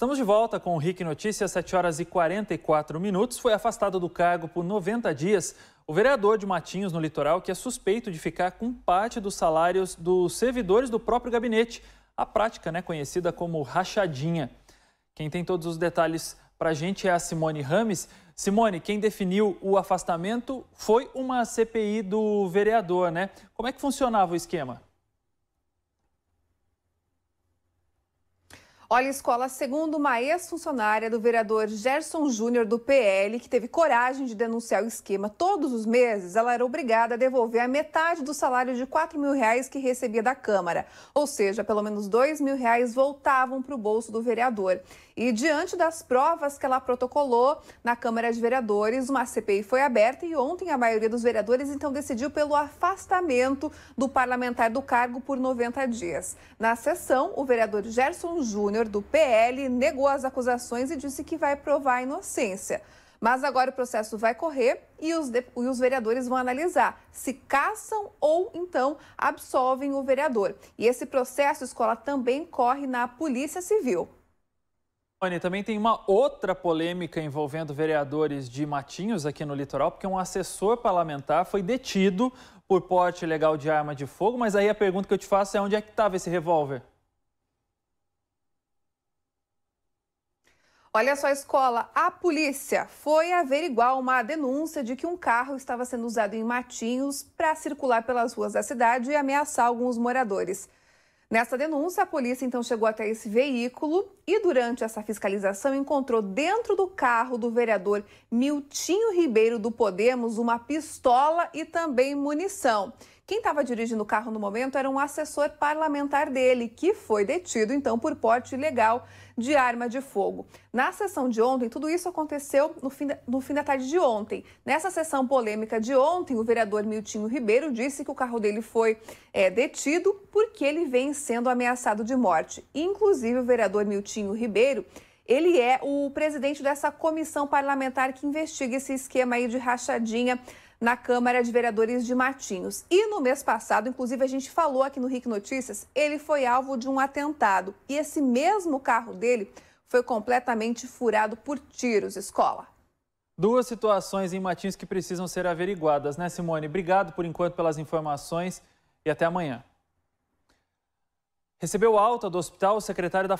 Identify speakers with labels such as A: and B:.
A: Estamos de volta com o RIC Notícias, 7 horas e 44 minutos. Foi afastado do cargo por 90 dias o vereador de Matinhos, no litoral, que é suspeito de ficar com parte dos salários dos servidores do próprio gabinete, a prática né, conhecida como rachadinha. Quem tem todos os detalhes para a gente é a Simone Rames. Simone, quem definiu o afastamento foi uma CPI do vereador, né? Como é que funcionava o esquema?
B: Olha, escola, segundo uma ex-funcionária do vereador Gerson Júnior do PL, que teve coragem de denunciar o esquema todos os meses, ela era obrigada a devolver a metade do salário de 4 mil reais que recebia da Câmara. Ou seja, pelo menos 2 mil reais voltavam para o bolso do vereador. E diante das provas que ela protocolou na Câmara de Vereadores, uma CPI foi aberta e ontem a maioria dos vereadores então decidiu pelo afastamento do parlamentar do cargo por 90 dias. Na sessão, o vereador Gerson Júnior do PL, negou as acusações e disse que vai provar a inocência. Mas agora o processo vai correr e os, e os vereadores vão analisar se caçam ou então absolvem o vereador. E esse processo, escola, também corre na Polícia Civil.
A: Também tem uma outra polêmica envolvendo vereadores de Matinhos aqui no litoral, porque um assessor parlamentar foi detido por porte ilegal de arma de fogo. Mas aí a pergunta que eu te faço é onde é que estava esse revólver?
B: Olha só, escola. A polícia foi averiguar uma denúncia de que um carro estava sendo usado em Matinhos para circular pelas ruas da cidade e ameaçar alguns moradores. Nessa denúncia, a polícia então chegou até esse veículo e, durante essa fiscalização, encontrou dentro do carro do vereador Miltinho Ribeiro do Podemos uma pistola e também munição. Quem estava dirigindo o carro no momento era um assessor parlamentar dele, que foi detido então por porte ilegal de arma de fogo. Na sessão de ontem, tudo isso aconteceu no fim, da, no fim da tarde de ontem. Nessa sessão polêmica de ontem, o vereador Miltinho Ribeiro disse que o carro dele foi é, detido porque ele vem sendo ameaçado de morte. Inclusive, o vereador Miltinho Ribeiro. Ele é o presidente dessa comissão parlamentar que investiga esse esquema aí de rachadinha na Câmara de Vereadores de Matinhos. E no mês passado, inclusive, a gente falou aqui no RIC Notícias, ele foi alvo de um atentado. E esse mesmo carro dele foi completamente furado por tiros. Escola.
A: Duas situações em Matinhos que precisam ser averiguadas, né, Simone? Obrigado por enquanto pelas informações e até amanhã. Recebeu alta do hospital o secretário da